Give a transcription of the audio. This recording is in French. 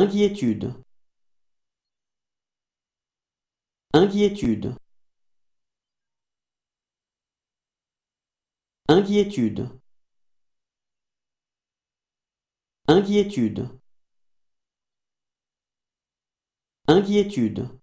inquiétude inquiétude inquiétude inquiétude inquiétude